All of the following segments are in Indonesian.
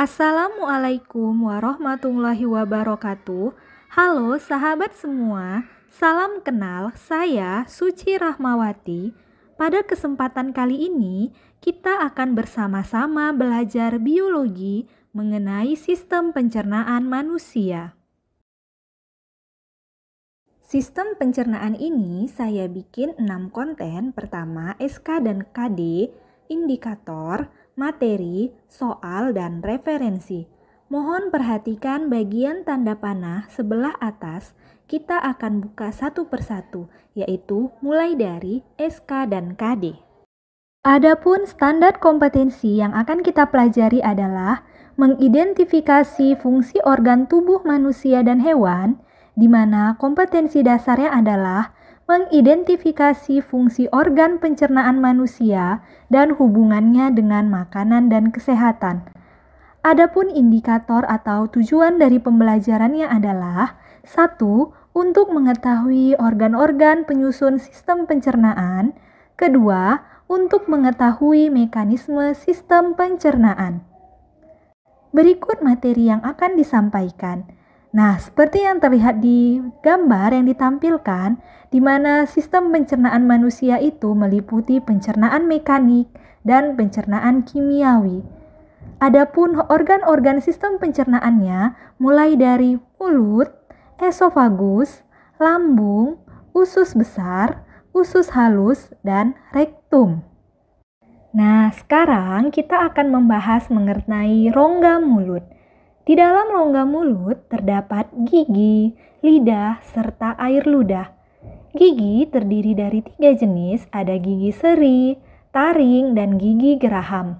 Assalamualaikum warahmatullahi wabarakatuh. Halo sahabat semua, salam kenal. Saya Suci Rahmawati. Pada kesempatan kali ini, kita akan bersama-sama belajar biologi mengenai sistem pencernaan manusia. Sistem pencernaan ini saya bikin 6 konten. Pertama, SK dan KD, indikator, materi, soal, dan referensi. Mohon perhatikan bagian tanda panah sebelah atas, kita akan buka satu persatu, yaitu mulai dari SK dan KD. Adapun standar kompetensi yang akan kita pelajari adalah mengidentifikasi fungsi organ tubuh manusia dan hewan, di mana kompetensi dasarnya adalah mengidentifikasi fungsi organ pencernaan manusia dan hubungannya dengan makanan dan kesehatan. Adapun indikator atau tujuan dari pembelajarannya adalah satu untuk mengetahui organ-organ penyusun sistem pencernaan, kedua, untuk mengetahui mekanisme sistem pencernaan. Berikut materi yang akan disampaikan. Nah, seperti yang terlihat di gambar yang ditampilkan, di mana sistem pencernaan manusia itu meliputi pencernaan mekanik dan pencernaan kimiawi. Adapun organ-organ sistem pencernaannya mulai dari mulut, esofagus, lambung, usus besar, usus halus, dan rektum. Nah, sekarang kita akan membahas mengenai rongga mulut. Di dalam rongga mulut terdapat gigi, lidah, serta air ludah. Gigi terdiri dari tiga jenis, ada gigi seri, taring, dan gigi geraham.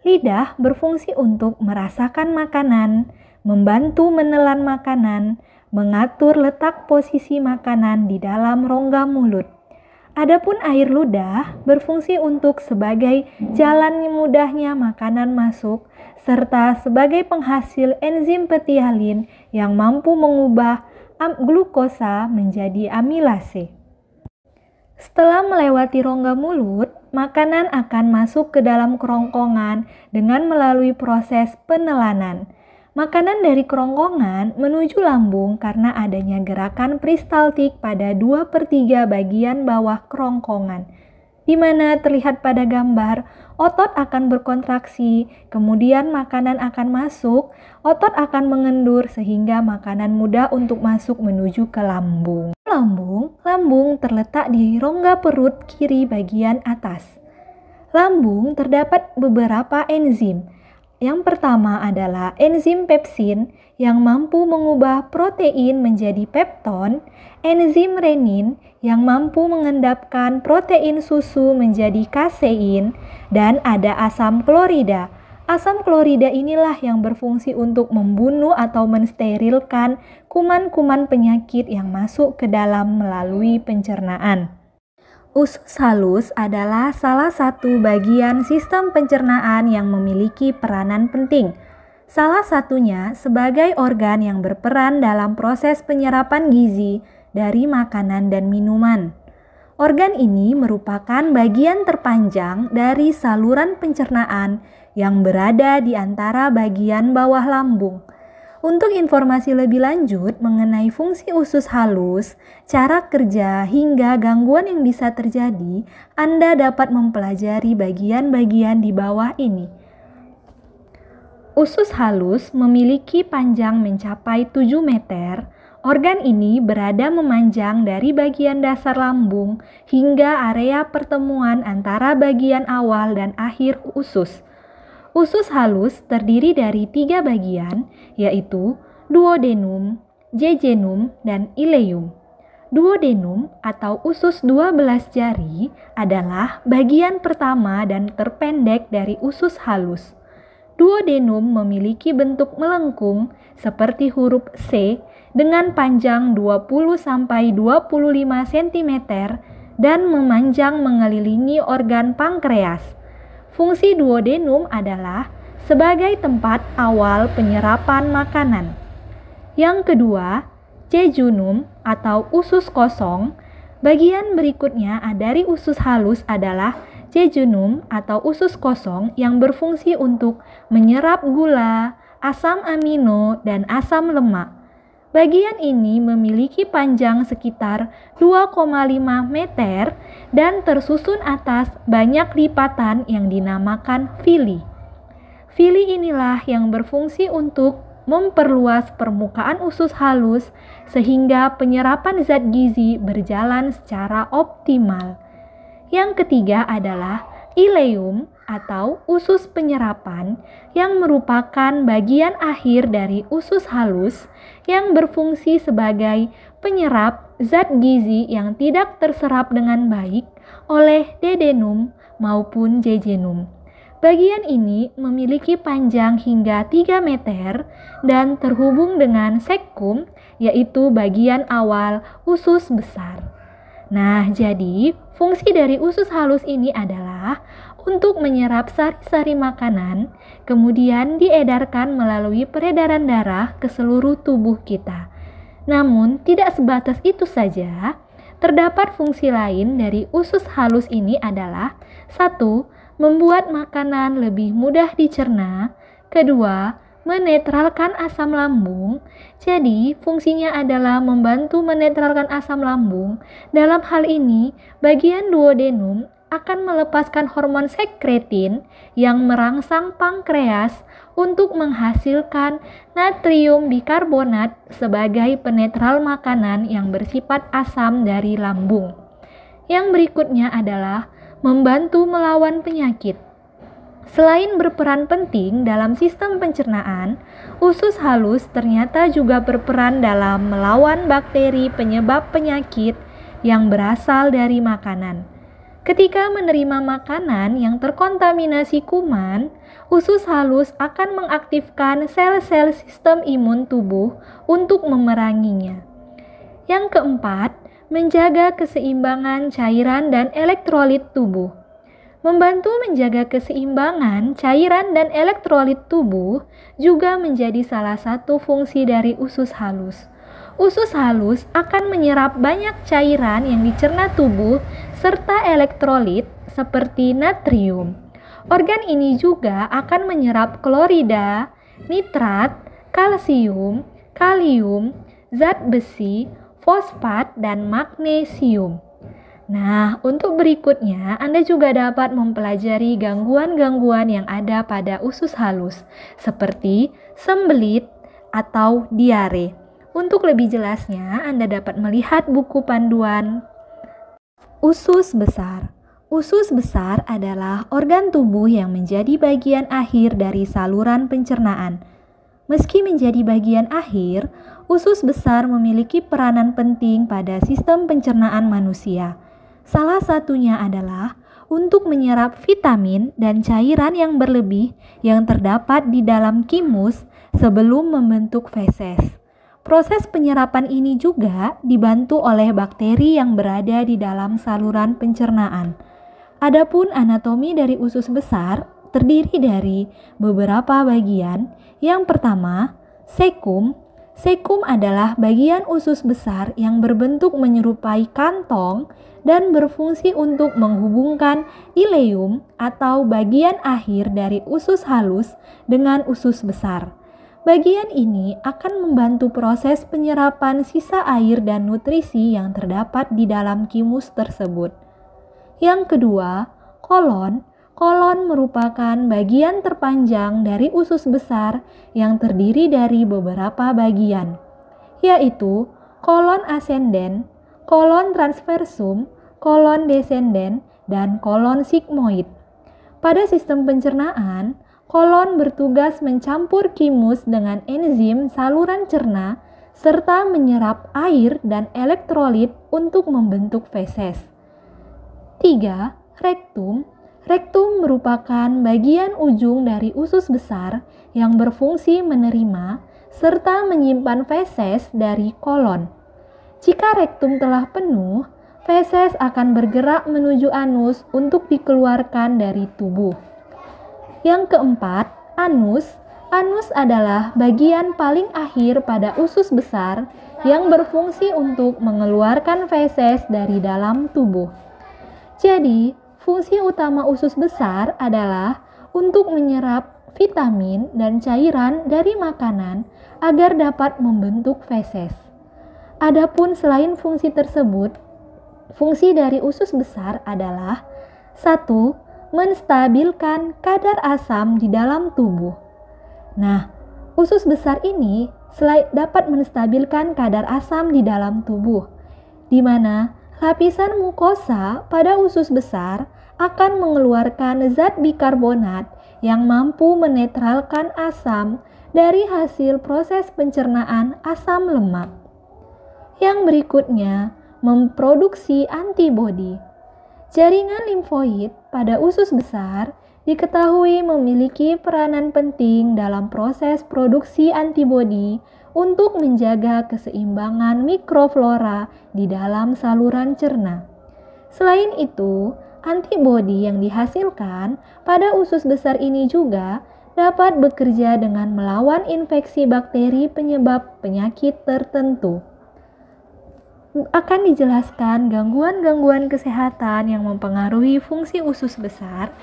Lidah berfungsi untuk merasakan makanan, membantu menelan makanan, mengatur letak posisi makanan di dalam rongga mulut. Adapun air ludah berfungsi untuk sebagai jalan mudahnya makanan masuk serta sebagai penghasil enzim petialin yang mampu mengubah glukosa menjadi amilase. Setelah melewati rongga mulut, makanan akan masuk ke dalam kerongkongan dengan melalui proses penelanan. Makanan dari kerongkongan menuju lambung karena adanya gerakan peristaltik pada 2 per 3 bagian bawah kerongkongan, di mana terlihat pada gambar otot akan berkontraksi, kemudian makanan akan masuk, otot akan mengendur sehingga makanan mudah untuk masuk menuju ke lambung. Lambung, lambung terletak di rongga perut kiri bagian atas. Lambung terdapat beberapa enzim, yang pertama adalah enzim pepsin yang mampu mengubah protein menjadi pepton, enzim renin yang mampu mengendapkan protein susu menjadi kasein, dan ada asam klorida. Asam klorida inilah yang berfungsi untuk membunuh atau mensterilkan kuman-kuman penyakit yang masuk ke dalam melalui pencernaan. Usus halus adalah salah satu bagian sistem pencernaan yang memiliki peranan penting. Salah satunya sebagai organ yang berperan dalam proses penyerapan gizi dari makanan dan minuman. Organ ini merupakan bagian terpanjang dari saluran pencernaan yang berada di antara bagian bawah lambung untuk informasi lebih lanjut mengenai fungsi usus halus, cara kerja, hingga gangguan yang bisa terjadi, Anda dapat mempelajari bagian-bagian di bawah ini. Usus halus memiliki panjang mencapai 7 meter. Organ ini berada memanjang dari bagian dasar lambung hingga area pertemuan antara bagian awal dan akhir usus. Usus halus terdiri dari tiga bagian, yaitu duodenum, jejenum, dan ileum. Duodenum atau usus 12 jari adalah bagian pertama dan terpendek dari usus halus. Duodenum memiliki bentuk melengkung seperti huruf C dengan panjang 20-25 cm dan memanjang mengelilingi organ pankreas. Fungsi duodenum adalah sebagai tempat awal penyerapan makanan. Yang kedua, jejunum atau usus kosong. Bagian berikutnya dari usus halus adalah jejunum atau usus kosong yang berfungsi untuk menyerap gula, asam amino, dan asam lemak. Bagian ini memiliki panjang sekitar 2,5 meter dan tersusun atas banyak lipatan yang dinamakan fili. Fili inilah yang berfungsi untuk memperluas permukaan usus halus sehingga penyerapan zat gizi berjalan secara optimal. Yang ketiga adalah ileum atau usus penyerapan yang merupakan bagian akhir dari usus halus yang berfungsi sebagai penyerap zat gizi yang tidak terserap dengan baik oleh dedenum maupun jejenum. Bagian ini memiliki panjang hingga 3 meter dan terhubung dengan sekum yaitu bagian awal usus besar. Nah, jadi fungsi dari usus halus ini adalah untuk menyerap sari-sari makanan, kemudian diedarkan melalui peredaran darah ke seluruh tubuh kita. Namun, tidak sebatas itu saja, terdapat fungsi lain dari usus halus ini adalah satu, membuat makanan lebih mudah dicerna, kedua, menetralkan asam lambung. Jadi, fungsinya adalah membantu menetralkan asam lambung. Dalam hal ini, bagian duodenum akan melepaskan hormon sekretin yang merangsang pankreas untuk menghasilkan natrium bikarbonat sebagai penetral makanan yang bersifat asam dari lambung. Yang berikutnya adalah membantu melawan penyakit. Selain berperan penting dalam sistem pencernaan, usus halus ternyata juga berperan dalam melawan bakteri penyebab penyakit yang berasal dari makanan. Ketika menerima makanan yang terkontaminasi kuman, usus halus akan mengaktifkan sel-sel sistem imun tubuh untuk memeranginya. Yang keempat, menjaga keseimbangan cairan dan elektrolit tubuh. Membantu menjaga keseimbangan cairan dan elektrolit tubuh juga menjadi salah satu fungsi dari usus halus. Usus halus akan menyerap banyak cairan yang dicerna tubuh serta elektrolit seperti natrium. Organ ini juga akan menyerap klorida, nitrat, kalsium, kalium, zat besi, fosfat, dan magnesium. Nah, untuk berikutnya, Anda juga dapat mempelajari gangguan-gangguan yang ada pada usus halus, seperti sembelit atau diare. Untuk lebih jelasnya, Anda dapat melihat buku panduan usus besar. Usus besar adalah organ tubuh yang menjadi bagian akhir dari saluran pencernaan. Meski menjadi bagian akhir, usus besar memiliki peranan penting pada sistem pencernaan manusia. Salah satunya adalah untuk menyerap vitamin dan cairan yang berlebih yang terdapat di dalam kimus sebelum membentuk feses. Proses penyerapan ini juga dibantu oleh bakteri yang berada di dalam saluran pencernaan. Adapun anatomi dari usus besar terdiri dari beberapa bagian. Yang pertama, sekum Sekum adalah bagian usus besar yang berbentuk menyerupai kantong dan berfungsi untuk menghubungkan ileum atau bagian akhir dari usus halus dengan usus besar. Bagian ini akan membantu proses penyerapan sisa air dan nutrisi yang terdapat di dalam kimus tersebut. Yang kedua, kolon Kolon merupakan bagian terpanjang dari usus besar yang terdiri dari beberapa bagian, yaitu kolon asenden, kolon transversum, kolon desenden, dan kolon sigmoid. Pada sistem pencernaan, kolon bertugas mencampur kimus dengan enzim saluran cerna serta menyerap air dan elektrolit untuk membentuk feses. 3. Rektum Rektum merupakan bagian ujung dari usus besar yang berfungsi menerima serta menyimpan feses dari kolon. Jika rektum telah penuh, feses akan bergerak menuju anus untuk dikeluarkan dari tubuh. Yang keempat, anus. Anus adalah bagian paling akhir pada usus besar yang berfungsi untuk mengeluarkan feses dari dalam tubuh. Jadi, Fungsi utama usus besar adalah untuk menyerap vitamin dan cairan dari makanan agar dapat membentuk feses. Adapun selain fungsi tersebut, fungsi dari usus besar adalah 1. menstabilkan kadar asam di dalam tubuh. Nah, usus besar ini selain dapat menstabilkan kadar asam di dalam tubuh, di mana lapisan mukosa pada usus besar akan mengeluarkan zat bikarbonat yang mampu menetralkan asam dari hasil proses pencernaan asam lemak. Yang berikutnya, memproduksi antibodi. Jaringan limfoid pada usus besar diketahui memiliki peranan penting dalam proses produksi antibodi untuk menjaga keseimbangan mikroflora di dalam saluran cerna. Selain itu, antibodi yang dihasilkan pada usus besar ini juga dapat bekerja dengan melawan infeksi bakteri penyebab penyakit tertentu. Akan dijelaskan gangguan-gangguan kesehatan yang mempengaruhi fungsi usus besar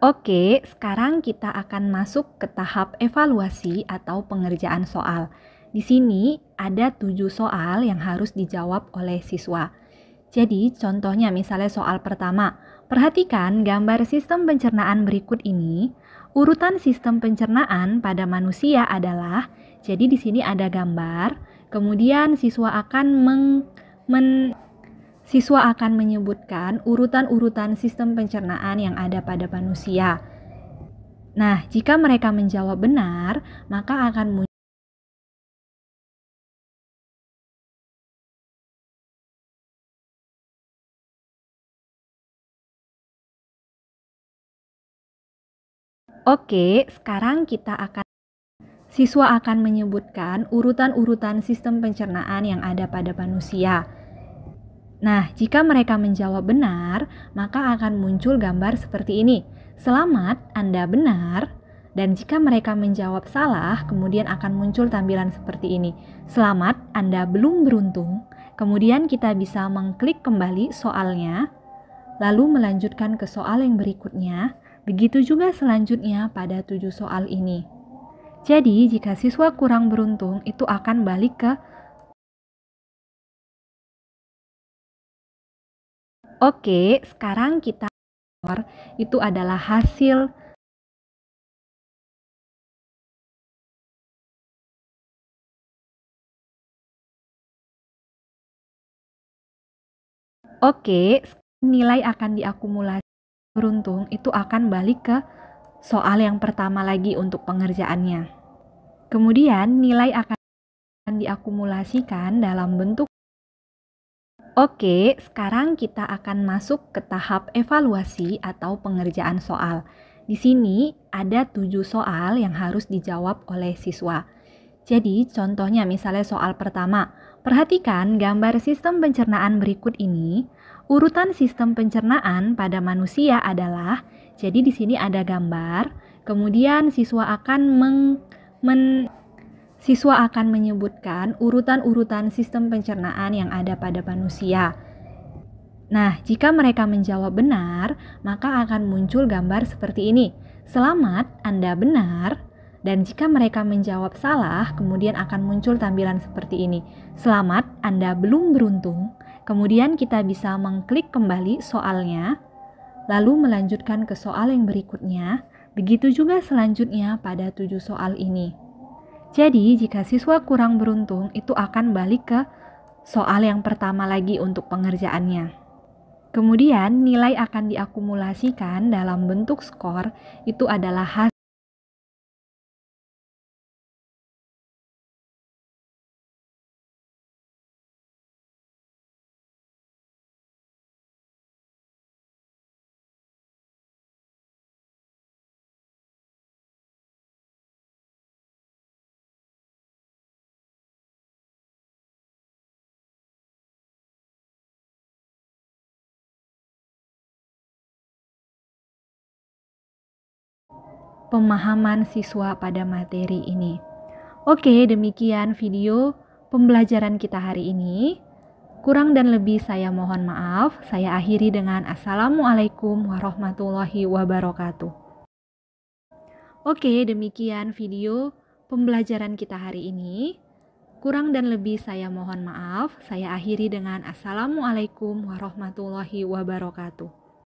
Oke, sekarang kita akan masuk ke tahap evaluasi atau pengerjaan soal. Di sini ada tujuh soal yang harus dijawab oleh siswa. Jadi, contohnya misalnya soal pertama, perhatikan gambar sistem pencernaan berikut ini. Urutan sistem pencernaan pada manusia adalah, jadi di sini ada gambar, kemudian siswa akan meng, men, siswa akan menyebutkan urutan-urutan sistem pencernaan yang ada pada manusia. Nah, jika mereka menjawab benar, maka akan muncul Oke, sekarang kita akan siswa akan menyebutkan urutan-urutan sistem pencernaan yang ada pada manusia. Nah, jika mereka menjawab benar, maka akan muncul gambar seperti ini. Selamat, Anda benar. Dan jika mereka menjawab salah, kemudian akan muncul tampilan seperti ini. Selamat, Anda belum beruntung. Kemudian kita bisa mengklik kembali soalnya, lalu melanjutkan ke soal yang berikutnya. Begitu juga selanjutnya pada tujuh soal ini. Jadi, jika siswa kurang beruntung, itu akan balik ke Oke, sekarang kita itu adalah hasil Oke, nilai akan diakumulasi beruntung itu akan balik ke soal yang pertama lagi untuk pengerjaannya. Kemudian nilai akan diakumulasikan dalam bentuk Oke, sekarang kita akan masuk ke tahap evaluasi atau pengerjaan soal. Di sini ada tujuh soal yang harus dijawab oleh siswa. Jadi, contohnya misalnya soal pertama, perhatikan gambar sistem pencernaan berikut ini. Urutan sistem pencernaan pada manusia adalah, jadi di sini ada gambar, kemudian siswa akan meng, men, siswa akan menyebutkan urutan-urutan sistem pencernaan yang ada pada manusia. Nah, jika mereka menjawab benar, maka akan muncul gambar seperti ini. Selamat, Anda benar. Dan jika mereka menjawab salah, kemudian akan muncul tampilan seperti ini. Selamat, Anda belum beruntung. Kemudian kita bisa mengklik kembali soalnya, lalu melanjutkan ke soal yang berikutnya. Begitu juga selanjutnya pada tujuh soal ini. Jadi, jika siswa kurang beruntung, itu akan balik ke soal yang pertama lagi untuk pengerjaannya. Kemudian, nilai akan diakumulasikan dalam bentuk skor, itu adalah hasil pemahaman siswa pada materi ini. Oke, demikian video pembelajaran kita hari ini. Kurang dan lebih saya mohon maaf, saya akhiri dengan Assalamualaikum warahmatullahi wabarakatuh. Oke, demikian video pembelajaran kita hari ini. Kurang dan lebih saya mohon maaf, saya akhiri dengan Assalamualaikum warahmatullahi wabarakatuh.